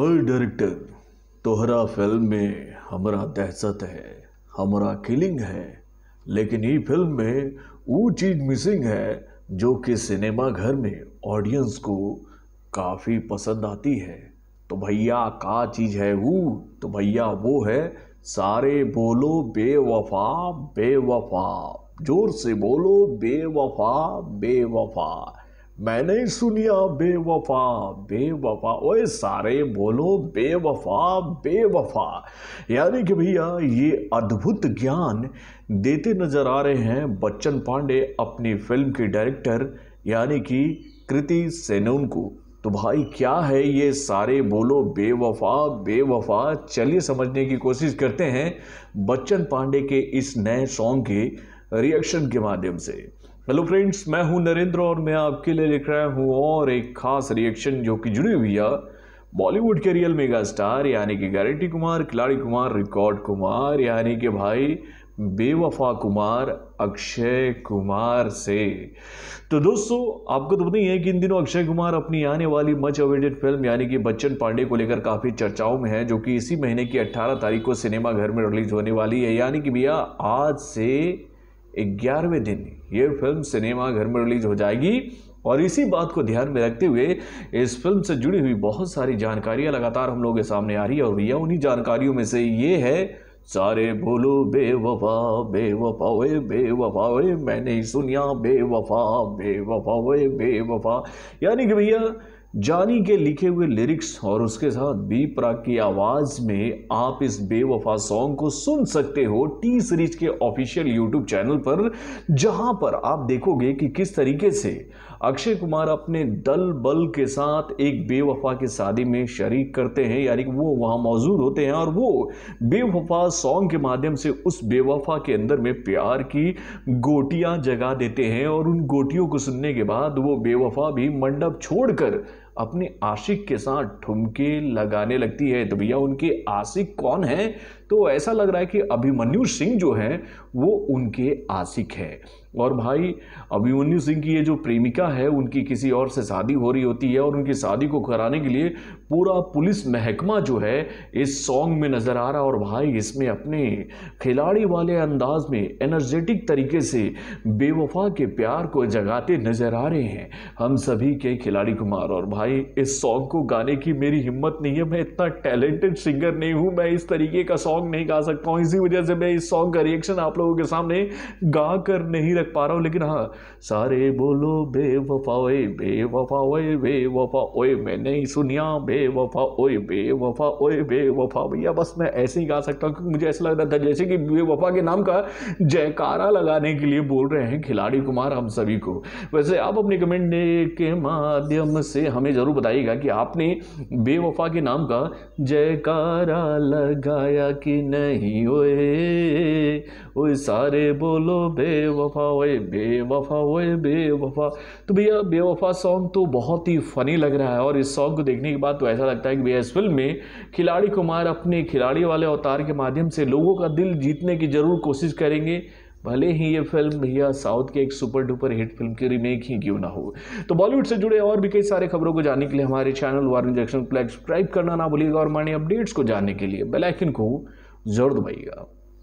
और डायरेक्टर तोहरा फिल्म में हमारा दहशत है हमारा किलिंग है लेकिन ये फिल्म में वो चीज़ मिसिंग है जो कि सिनेमा घर में ऑडियंस को काफ़ी पसंद आती है तो भैया का चीज़ है वो तो भैया वो है सारे बोलो बेवफा बेवफा जोर से बोलो बेवफा बेवफा मैंने सुनिया बेवफा बेवफा ओए सारे बोलो बेवफा बेवफा यानी कि भैया ये अद्भुत ज्ञान देते नज़र आ रहे हैं बच्चन पांडे अपनी फिल्म के डायरेक्टर यानी कि कृति सेनून को तो भाई क्या है ये सारे बोलो बेवफा बेवफा चलिए समझने की कोशिश करते हैं बच्चन पांडे के इस नए सॉन्ग के रिएक्शन के माध्यम से हेलो फ्रेंड्स मैं हूं नरेंद्र और मैं आपके लिए लिख रहा हूं और एक खास रिएक्शन जो कि जुड़ी हुई है बॉलीवुड के रियल मेगा स्टार यानी कि गारंटी कुमार खिलाड़ी कुमार रिकॉर्ड कुमार यानी कि भाई बेवफा कुमार अक्षय कुमार से तो दोस्तों आपको तो पता ही है कि इन दिनों अक्षय कुमार अपनी आने वाली मच अवेटेड फिल्म यानी कि बच्चन पांडे को लेकर काफ़ी चर्चाओं में है जो कि इसी महीने की 18 तारीख को सिनेमा घर में रिलीज होने वाली है यानी कि भैया आज से ग्यारहवें दिन ये फिल्म सिनेमा घर में रिलीज हो जाएगी और इसी बात को ध्यान में रखते हुए इस फिल्म से जुड़ी हुई बहुत सारी जानकारियां लगातार हम लोगों के सामने आ रही है और यह उन्हीं जानकारियों में से ये है सारे बोलो बेवफा बेवफा वे बेवफा वे मैंने ही सुनिया बेवफा बेवफा वे बेवफा यानी कि भैया जानी के लिखे हुए लिरिक्स और उसके साथ बी प्राग की आवाज में आप इस बेवफा सॉन्ग को सुन सकते हो टी सीरीज के ऑफिशियल यूट्यूब चैनल पर जहां पर आप देखोगे कि किस तरीके से अक्षय कुमार अपने दल बल के साथ एक बेवफा की शादी में शरीक करते हैं यानी कि वो वहां मौजूद होते हैं और वो बेवफा सॉन्ग के माध्यम से उस बेवफा के अंदर में प्यार की गोटियां जगा देते हैं और उन गोटियों को सुनने के बाद वो बेवफा भी मंडप छोड़कर अपने आशिक के साथ ठुमके लगाने लगती है तो भैया उनके आशिक कौन है तो ऐसा लग रहा है कि अभिमन्यु सिंह जो है वो उनके आशिक है और भाई अभिमन्यु सिंह की ये जो प्रेमिका है उनकी किसी और से शादी हो रही होती है और उनकी शादी को कराने के लिए पूरा पुलिस महकमा जो है इस सॉन्ग में नज़र आ रहा और भाई इसमें अपने खिलाड़ी वाले अंदाज में एनर्जेटिक तरीके से बेवफा के प्यार को जगाते नज़र आ रहे हैं हम सभी के खिलाड़ी कुमार और भाई इस सॉन्ग को गाने की मेरी हिम्मत नहीं है मैं इतना टैलेंटेड सिंगर नहीं हूँ मैं इस तरीके का सॉन्ग नहीं गा सकता हूँ इसी वजह से मैं इस सॉन्ग का रिएक्शन आप लोगों के सामने गा कर नहीं रख देख पा रहा हूँ लेकिन हाँ सारे बोलो बेवफा ओए बेवफा ओए बेवफा ओए मैंने ही सुनिया बेवफा ओए बेवफा ओए बेवफा भैया बस मैं ऐसे ही गा सकता हूँ क्योंकि मुझे ऐसा लग रहा था जैसे कि बेवफा के नाम का जयकारा लगाने के लिए बोल रहे हैं खिलाड़ी कुमार हम सभी को वैसे आप अपने कमेंट के माध्यम से हमें ज़रूर बताइएगा कि आपने बेवफा के नाम का जयकारा लगाया कि नहीं ओए ओए सारे बोलो बेवफा ओए बेवफा ओए बेवफा तो भैया बेवफा सॉन्ग तो बहुत ही फ़नी लग रहा है और इस सॉन्ग को देखने के बाद तो ऐसा लगता है कि भैया इस फिल्म में खिलाड़ी कुमार अपने खिलाड़ी वाले अवतार के माध्यम से लोगों का दिल जीतने की ज़रूर कोशिश करेंगे भले ही ये फिल्म भैया साउथ के एक सुपर डुपर हिट फिल्म की रीमेक ही क्यों ना हो तो बॉलीवुड से जुड़े और भी कई सारे खबरों को जानने के लिए हमारे चैनल वार्निंग जंक्शन को सब्सक्राइब करना ना भूलिएगा और मानी अपडेट्स को जानने के लिए बेलाइकन को जरूर दबाइएगा